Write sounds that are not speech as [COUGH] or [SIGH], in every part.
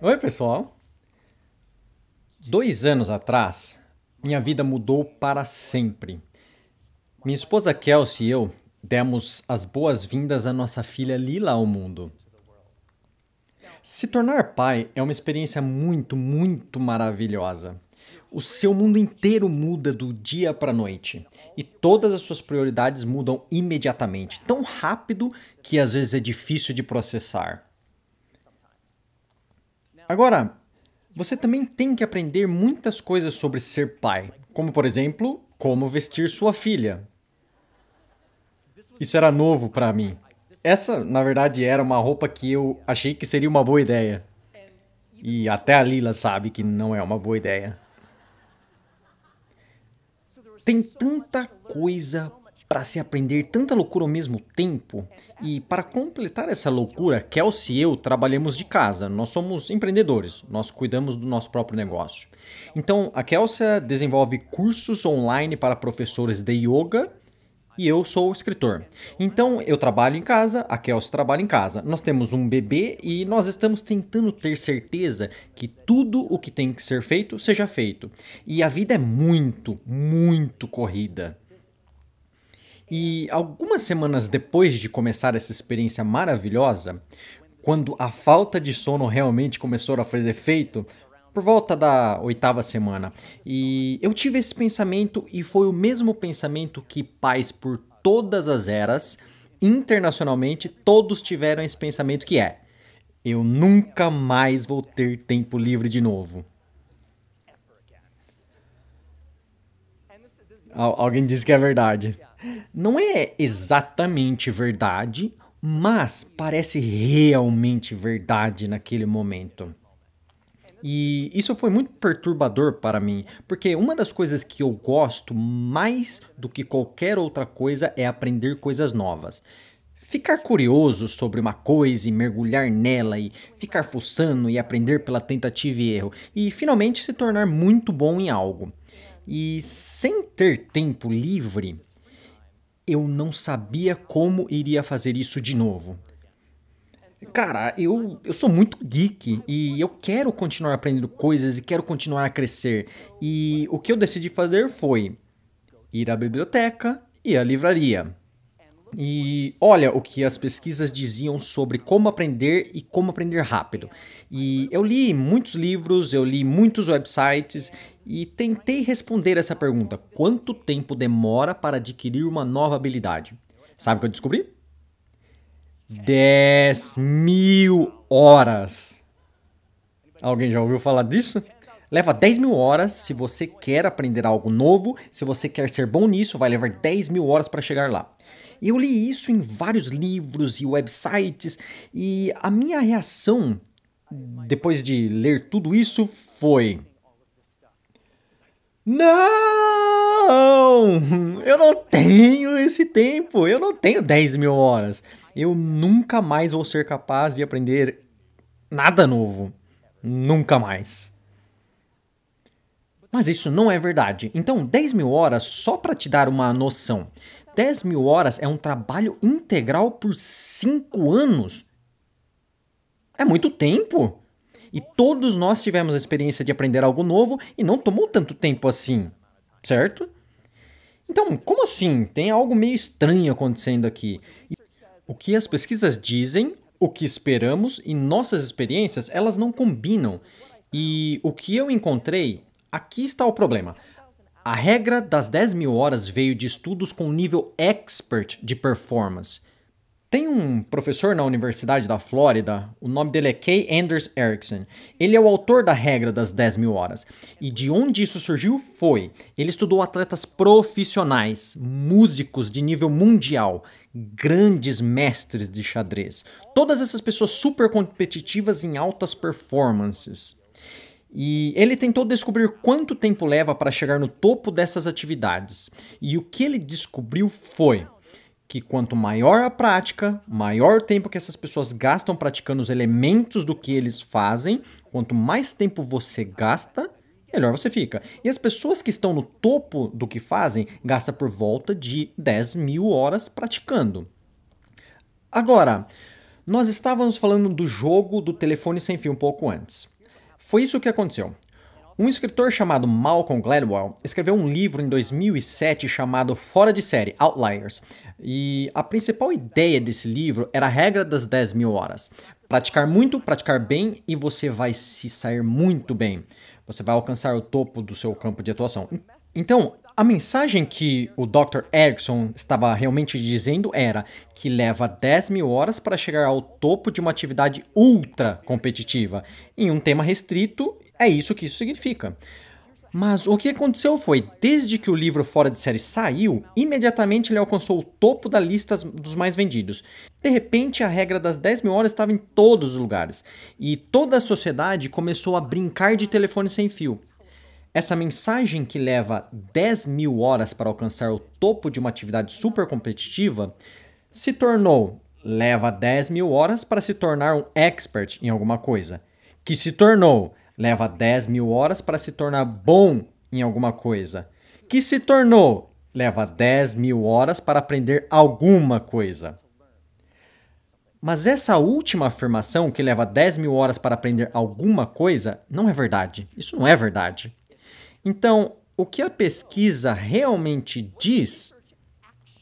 Oi, pessoal. Dois anos atrás, minha vida mudou para sempre. Minha esposa Kelsey e eu demos as boas-vindas à nossa filha Lila ao mundo. Se tornar pai é uma experiência muito, muito maravilhosa. O seu mundo inteiro muda do dia para a noite e todas as suas prioridades mudam imediatamente, tão rápido que às vezes é difícil de processar. Agora, você também tem que aprender muitas coisas sobre ser pai, como, por exemplo, como vestir sua filha. Isso era novo para mim. Essa, na verdade, era uma roupa que eu achei que seria uma boa ideia. E até a Lila sabe que não é uma boa ideia. Tem tanta coisa para se aprender tanta loucura ao mesmo tempo. E para completar essa loucura, Kelsey e eu trabalhamos de casa, nós somos empreendedores, nós cuidamos do nosso próprio negócio. Então, a Kelsey desenvolve cursos online para professores de yoga e eu sou escritor. Então eu trabalho em casa, a Kelsey trabalha em casa. Nós temos um bebê e nós estamos tentando ter certeza que tudo o que tem que ser feito seja feito. E a vida é muito, muito corrida. E algumas semanas depois de começar essa experiência maravilhosa, quando a falta de sono realmente começou a fazer efeito, por volta da oitava semana, e eu tive esse pensamento e foi o mesmo pensamento que pais por todas as eras, internacionalmente, todos tiveram esse pensamento que é: eu nunca mais vou ter tempo livre de novo. Alguém disse que é verdade. Não é exatamente verdade, mas parece realmente verdade naquele momento. E isso foi muito perturbador para mim, porque uma das coisas que eu gosto mais do que qualquer outra coisa é aprender coisas novas. Ficar curioso sobre uma coisa e mergulhar nela e ficar fuçando e aprender pela tentativa e erro e finalmente se tornar muito bom em algo. E sem ter tempo livre, eu não sabia como iria fazer isso de novo. Cara, eu, eu sou muito geek e eu quero continuar aprendendo coisas e quero continuar a crescer. E o que eu decidi fazer foi ir à biblioteca e à livraria. E olha o que as pesquisas diziam sobre como aprender e como aprender rápido. E eu li muitos livros, eu li muitos websites e tentei responder essa pergunta: quanto tempo demora para adquirir uma nova habilidade? Sabe o que eu descobri? 10 mil horas. Alguém já ouviu falar disso? Leva 10 mil horas se você quer aprender algo novo, se você quer ser bom nisso, vai levar 10 mil horas para chegar lá. eu li isso em vários livros e websites, e a minha reação depois de ler tudo isso foi: não! Eu não tenho esse tempo! Eu não tenho 10 mil horas! Eu nunca mais vou ser capaz de aprender nada novo. Nunca mais. Mas isso não é verdade. Então, 10 mil horas, só para te dar uma noção, 10 mil horas é um trabalho integral por 5 anos. É muito tempo! E todos nós tivemos a experiência de aprender algo novo e não tomou tanto tempo assim, certo? Então, como assim? Tem algo meio estranho acontecendo aqui. O que as pesquisas dizem, o que esperamos e nossas experiências, elas não combinam. E o que eu encontrei, aqui está o problema. A regra das 10 mil horas veio de estudos com nível expert de performance. Tem um professor na Universidade da Flórida, o nome dele é Kay Anders Erickson. Ele é o autor da regra das 10 mil horas. E de onde isso surgiu foi: ele estudou atletas profissionais, músicos de nível mundial, grandes mestres de xadrez. Todas essas pessoas super competitivas em altas performances. E ele tentou descobrir quanto tempo leva para chegar no topo dessas atividades. E o que ele descobriu foi que quanto maior a prática, maior tempo que essas pessoas gastam praticando os elementos do que eles fazem, quanto mais tempo você gasta, melhor você fica. E as pessoas que estão no topo do que fazem gastam por volta de 10 mil horas praticando. Agora, nós estávamos falando do jogo do telefone sem fio um pouco antes. Foi isso que aconteceu. Um escritor chamado Malcolm Gladwell escreveu um livro em 2007 chamado Fora de Série, Outliers, e a principal ideia desse livro era a regra das 10 mil horas. Praticar muito, praticar bem e você vai se sair muito bem. Você vai alcançar o topo do seu campo de atuação. Então, a mensagem que o Dr. Erickson estava realmente dizendo era que leva 10 mil horas para chegar ao topo de uma atividade ultra competitiva, em um tema restrito é isso que isso significa. Mas o que aconteceu foi, desde que o livro Fora de Série saiu, imediatamente ele alcançou o topo da lista dos mais vendidos. De repente, a regra das 10 mil horas estava em todos os lugares, e toda a sociedade começou a brincar de telefone sem fio. Essa mensagem que leva 10 mil horas para alcançar o topo de uma atividade super competitiva se tornou leva 10 mil horas para se tornar um expert em alguma coisa, que se tornou leva 10 mil horas para se tornar bom em alguma coisa. Que se tornou? Leva 10 mil horas para aprender alguma coisa. Mas essa última afirmação, que leva 10 mil horas para aprender alguma coisa, não é verdade. Isso não é verdade. Então, o que a pesquisa realmente diz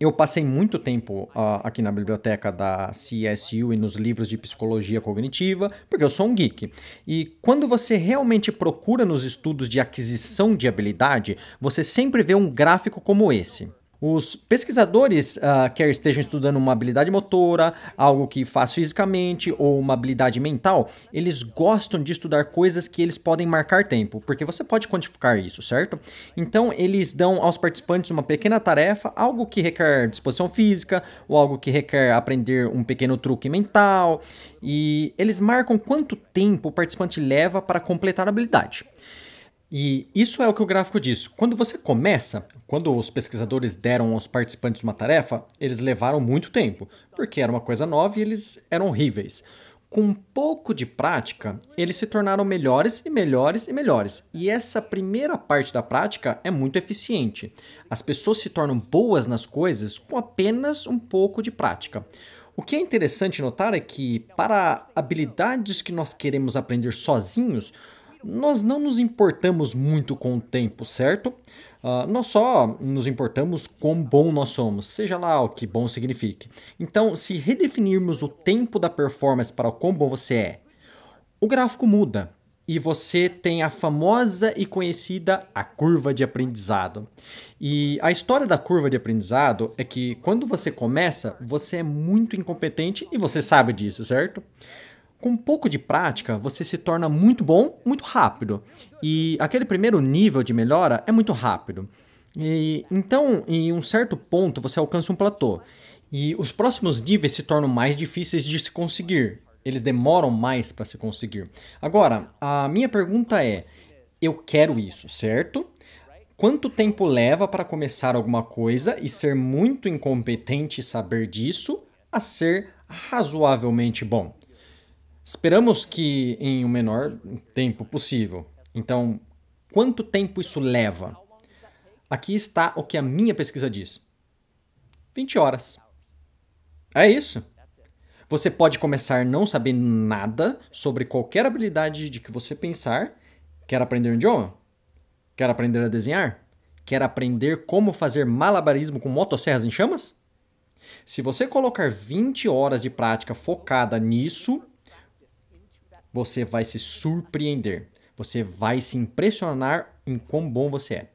eu passei muito tempo uh, aqui na biblioteca da CSU e nos livros de psicologia cognitiva, porque eu sou um geek. E quando você realmente procura nos estudos de aquisição de habilidade, você sempre vê um gráfico como esse. Os pesquisadores uh, quer estejam estudando uma habilidade motora, algo que faz fisicamente ou uma habilidade mental, eles gostam de estudar coisas que eles podem marcar tempo, porque você pode quantificar isso, certo? Então eles dão aos participantes uma pequena tarefa, algo que requer disposição física ou algo que requer aprender um pequeno truque mental, e eles marcam quanto tempo o participante leva para completar a habilidade. E isso é o que o gráfico diz. Quando você começa, quando os pesquisadores deram aos participantes uma tarefa, eles levaram muito tempo, porque era uma coisa nova e eles eram horríveis. Com um pouco de prática, eles se tornaram melhores e melhores e melhores. E essa primeira parte da prática é muito eficiente. As pessoas se tornam boas nas coisas com apenas um pouco de prática. O que é interessante notar é que, para habilidades que nós queremos aprender sozinhos, nós não nos importamos muito com o tempo, certo? Uh, nós só nos importamos com bom nós somos, seja lá o que bom signifique. Então, se redefinirmos o tempo da performance para o quão bom você é, o gráfico muda e você tem a famosa e conhecida a curva de aprendizado. E a história da curva de aprendizado é que quando você começa, você é muito incompetente e você sabe disso, certo? Com um pouco de prática, você se torna muito bom muito rápido. E aquele primeiro nível de melhora é muito rápido. E, então, em um certo ponto, você alcança um platô. E os próximos níveis se tornam mais difíceis de se conseguir. Eles demoram mais para se conseguir. Agora, a minha pergunta é: eu quero isso, certo? Quanto tempo leva para começar alguma coisa e ser muito incompetente e saber disso a ser razoavelmente bom? Esperamos que em o menor tempo possível. Então, quanto tempo isso leva? Aqui está o que a minha pesquisa diz. 20 horas. É isso. Você pode começar não sabendo nada sobre qualquer habilidade de que você pensar. Quer aprender um idioma? Quer aprender a desenhar? Quer aprender como fazer malabarismo com motosserras em chamas? Se você colocar 20 horas de prática focada nisso, você vai se surpreender. Você vai se impressionar em quão bom você é.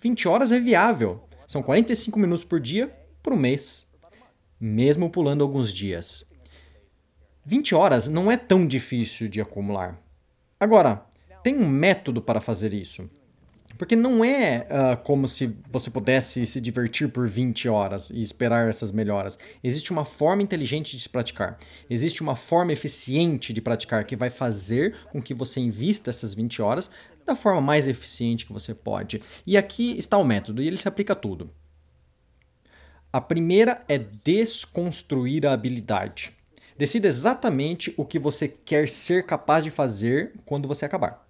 20 horas é viável. São 45 minutos por dia por um mês, mesmo pulando alguns dias. 20 horas não é tão difícil de acumular. Agora, tem um método para fazer isso. Porque não é uh, como se você pudesse se divertir por 20 horas e esperar essas melhoras. Existe uma forma inteligente de se praticar. Existe uma forma eficiente de praticar que vai fazer com que você invista essas 20 horas da forma mais eficiente que você pode. E aqui está o método, e ele se aplica a tudo. A primeira é desconstruir a habilidade. Decida exatamente o que você quer ser capaz de fazer quando você acabar.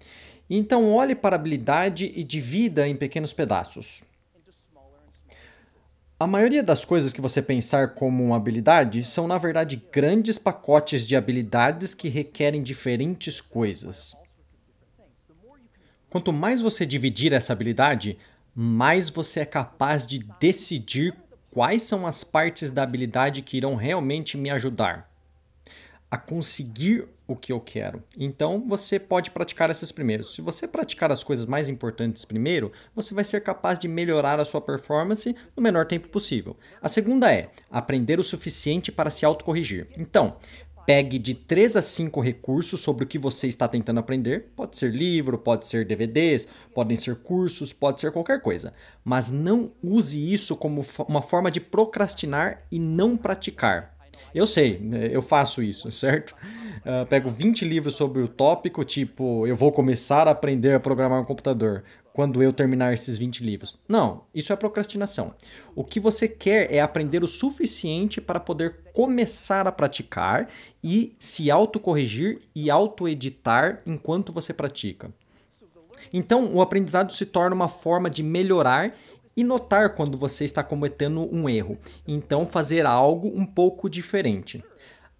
Então olhe para a habilidade e divida em pequenos pedaços. A maioria das coisas que você pensar como uma habilidade são, na verdade, grandes pacotes de habilidades que requerem diferentes coisas. Quanto mais você dividir essa habilidade, mais você é capaz de decidir quais são as partes da habilidade que irão realmente me ajudar a conseguir o que eu quero. Então você pode praticar essas primeiro. Se você praticar as coisas mais importantes primeiro, você vai ser capaz de melhorar a sua performance no menor tempo possível. A segunda é aprender o suficiente para se autocorrigir. Então, pegue de 3 a 5 recursos sobre o que você está tentando aprender. Pode ser livro, pode ser DVDs, podem ser cursos, pode ser qualquer coisa. Mas não use isso como uma forma de procrastinar e não praticar. Eu sei, né, eu faço isso, [LAUGHS] certo? Uh, pego 20 livros sobre o tópico, tipo, eu vou começar a aprender a programar um computador quando eu terminar esses 20 livros. Não, isso é procrastinação. O que você quer é aprender o suficiente para poder começar a praticar e se autocorrigir e autoeditar enquanto você pratica. Então, o aprendizado se torna uma forma de melhorar e notar quando você está cometendo um erro, então fazer algo um pouco diferente.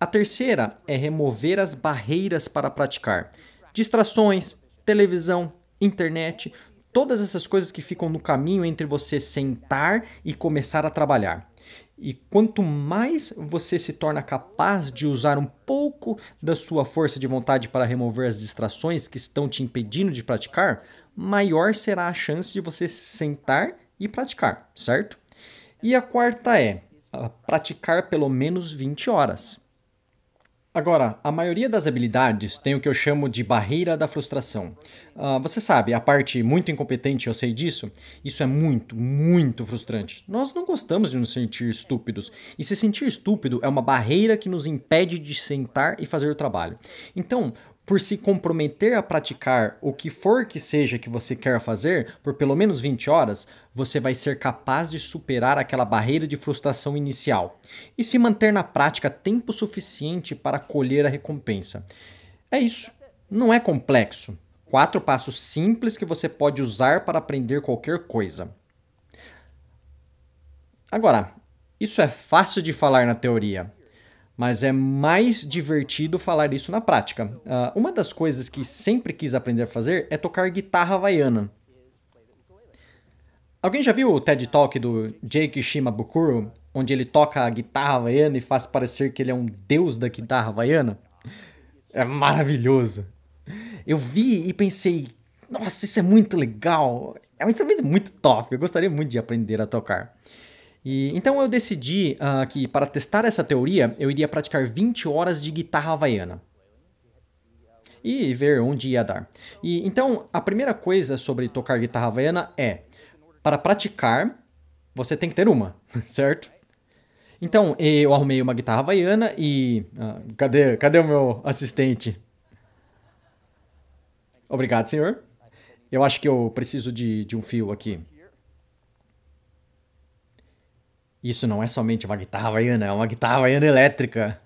A terceira é remover as barreiras para praticar. Distrações, televisão, internet, todas essas coisas que ficam no caminho entre você sentar e começar a trabalhar. E quanto mais você se torna capaz de usar um pouco da sua força de vontade para remover as distrações que estão te impedindo de praticar, maior será a chance de você sentar e praticar, certo? E a quarta é ah, praticar pelo menos 20 horas. Agora, a maioria das habilidades tem o que eu chamo de barreira da frustração. Uh, você sabe, a parte muito incompetente, eu sei disso, isso é muito, muito frustrante. Nós não gostamos de nos sentir estúpidos, e se sentir estúpido é uma barreira que nos impede de sentar e fazer o trabalho. Então, por se comprometer a praticar o que for que seja que você quer fazer por pelo menos 20 horas, você vai ser capaz de superar aquela barreira de frustração inicial e se manter na prática tempo suficiente para colher a recompensa. É isso. Não é complexo. Quatro passos simples que você pode usar para aprender qualquer coisa. Agora, isso é fácil de falar na teoria, mas é mais divertido falar isso na prática. Uh, uma das coisas que sempre quis aprender a fazer é tocar guitarra havaiana. Alguém já viu o TED Talk do Jake Shimabukuro, onde ele toca a guitarra havaiana e faz parecer que ele é um deus da guitarra havaiana? É maravilhoso. Eu vi e pensei, nossa, isso é muito legal. É um instrumento muito top. Eu gostaria muito de aprender a tocar. E, então eu decidi uh, que para testar essa teoria eu iria praticar 20 horas de guitarra havaiana e ver onde ia dar. E então a primeira coisa sobre tocar guitarra havaiana é para praticar você tem que ter uma, [LAUGHS] certo? Então eu arrumei uma guitarra havaiana e uh, cadê cadê o meu assistente? Obrigado senhor. Eu acho que eu preciso de, de um fio aqui. Isso não é somente uma guitarra havaiana, é uma guitarra havaiana elétrica.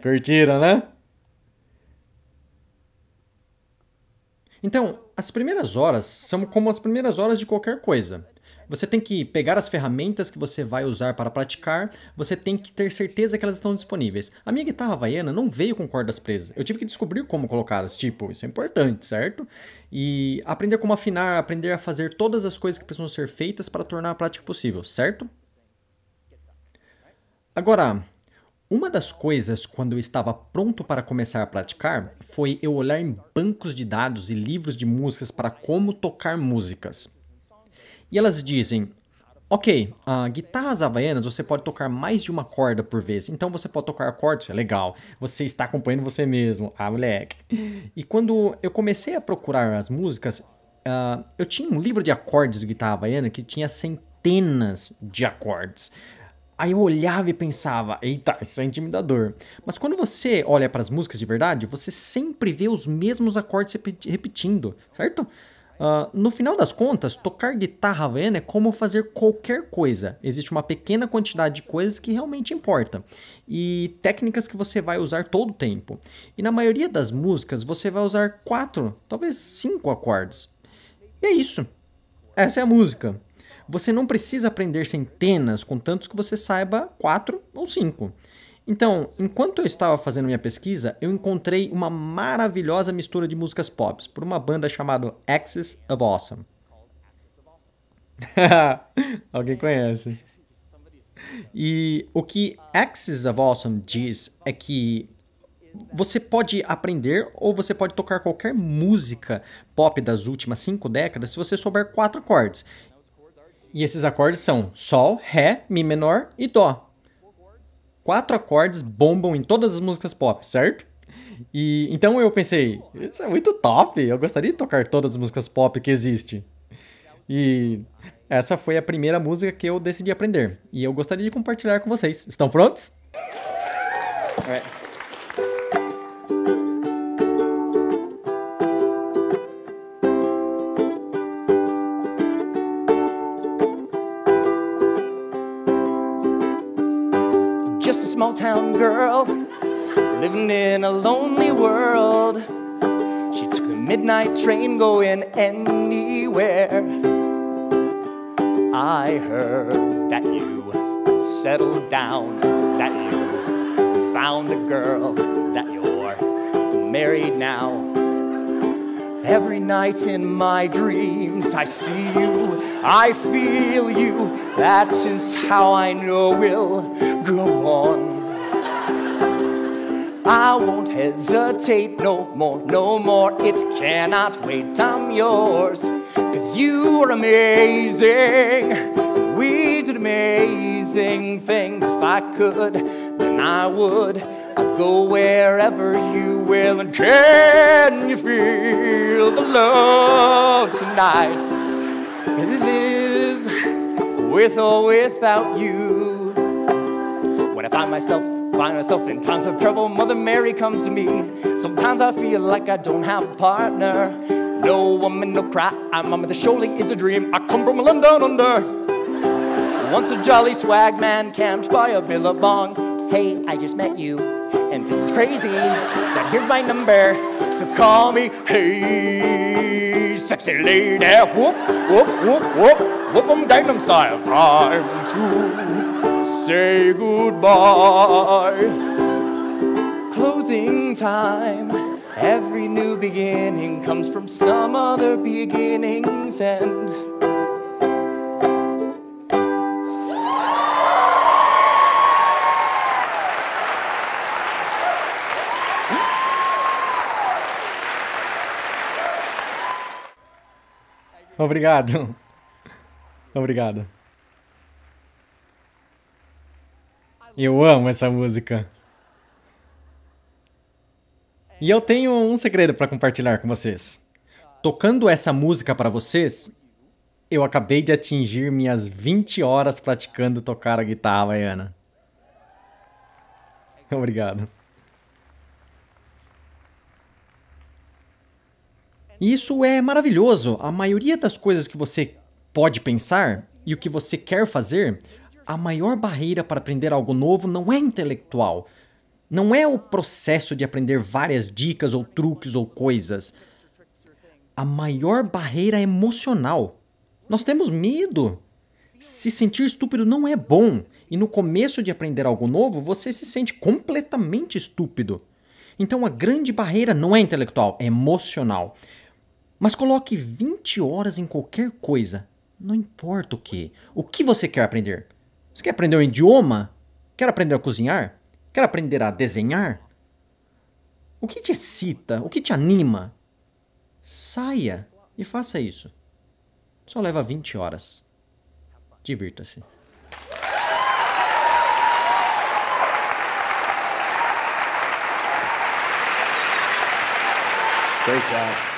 Curtiram, né? Então, as primeiras horas são como as primeiras horas de qualquer coisa. Você tem que pegar as ferramentas que você vai usar para praticar, você tem que ter certeza que elas estão disponíveis. A minha guitarra havaiana não veio com cordas presas. Eu tive que descobrir como colocá-las. Tipo, isso é importante, certo? E aprender como afinar, aprender a fazer todas as coisas que precisam ser feitas para tornar a prática possível, certo? Agora, uma das coisas quando eu estava pronto para começar a praticar foi eu olhar em bancos de dados e livros de músicas para como tocar músicas. E elas dizem: Ok, uh, guitarras havaianas você pode tocar mais de uma corda por vez, então você pode tocar acordes, é legal. Você está acompanhando você mesmo, ah moleque. E quando eu comecei a procurar as músicas, uh, eu tinha um livro de acordes de guitarra havaiana que tinha centenas de acordes. Aí eu olhava e pensava, eita, isso é intimidador. Mas quando você olha para as músicas de verdade, você sempre vê os mesmos acordes repetindo, certo? Uh, no final das contas, tocar guitarra havaiana né, é como fazer qualquer coisa. Existe uma pequena quantidade de coisas que realmente importa e técnicas que você vai usar todo o tempo. E na maioria das músicas, você vai usar quatro, talvez cinco acordes. E é isso. Essa é a música. Você não precisa aprender centenas, contanto que você saiba quatro ou cinco. Então, enquanto eu estava fazendo minha pesquisa, eu encontrei uma maravilhosa mistura de músicas pop por uma banda chamada Axis of Awesome. [LAUGHS] Alguém conhece. E o que Axis of Awesome diz é que você pode aprender ou você pode tocar qualquer música pop das últimas cinco décadas se você souber quatro acordes. E esses acordes são Sol, Ré, Mi menor e Dó. Quatro acordes bombam em todas as músicas pop, certo? E então eu pensei, isso é muito top, eu gostaria de tocar todas as músicas pop que existem. E essa foi a primeira música que eu decidi aprender. E eu gostaria de compartilhar com vocês. Estão prontos? É. in a lonely world. She took the midnight train going anywhere. I heard that you settled down, that you found a girl, that you're married now. Every night in my dreams, I see you, I feel you. That is how I know we'll go on I won't hesitate no more, no more. It cannot wait, I'm yours. Cause you are amazing. We did amazing things. If I could, then I would. I'd go wherever you will. And can you feel the love tonight? And live with or without you. When I find myself Find myself in times of trouble, Mother Mary comes to me. Sometimes I feel like I don't have a partner. No woman, no cry, I'm on the surely is a dream. I come from London under. Once a jolly swag man camped by a billabong. Hey, I just met you, and this is crazy. Now here's my number, so call me. Hey, sexy lady, whoop, whoop, whoop, whoop, whoop 'em, Gangnam style. am too say goodbye. Closing time. Every new beginning comes from some other beginning's end. Obrigado. Obrigado. Eu amo essa música. E eu tenho um segredo para compartilhar com vocês. Tocando essa música para vocês, eu acabei de atingir minhas 20 horas praticando tocar a guitarra Ana. [LAUGHS] Obrigado. Isso é maravilhoso. A maioria das coisas que você pode pensar e o que você quer fazer, a maior barreira para aprender algo novo não é intelectual. Não é o processo de aprender várias dicas ou truques ou coisas. A maior barreira é emocional. Nós temos medo. Se sentir estúpido não é bom, e no começo de aprender algo novo, você se sente completamente estúpido. Então a grande barreira não é intelectual, é emocional. Mas coloque 20 horas em qualquer coisa, não importa o que. O que você quer aprender? Você quer aprender um idioma? Quer aprender a cozinhar? Quer aprender a desenhar? O que te excita? O que te anima? Saia e faça isso. Só leva 20 horas. Divirta-se. Great job.